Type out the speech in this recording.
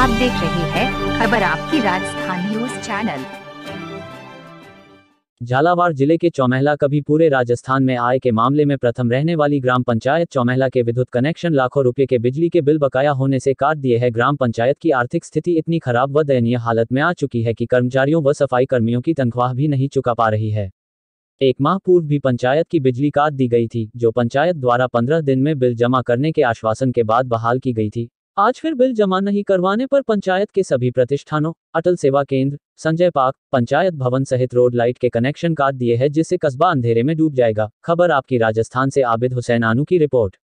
आप देख रहे हैं खबर आपकी राजस्थान न्यूज चैनल झालावाड़ जिले के चौमहला कभी पूरे राजस्थान में आय के मामले में प्रथम रहने वाली ग्राम पंचायत चौमहला के विद्युत कनेक्शन लाखों रुपए के बिजली के बिल बकाया होने से काट दिए है ग्राम पंचायत की आर्थिक स्थिति इतनी खराब व दयनीय हालत में आ चुकी है कि कर्मचारियों व सफाई कर्मियों की तनख्वाह भी नहीं चुका पा रही है एक माह पूर्व भी पंचायत की बिजली काट दी गई थी जो पंचायत द्वारा पंद्रह दिन में बिल जमा करने के आश्वासन के बाद बहाल की गई थी आज फिर बिल जमा नहीं करवाने पर पंचायत के सभी प्रतिष्ठानों अटल सेवा केंद्र संजय पार्क पंचायत भवन सहित रोड लाइट के कनेक्शन काट दिए हैं जिससे कस्बा अंधेरे में डूब जाएगा खबर आपकी राजस्थान से आबिद हुसैन आनू की रिपोर्ट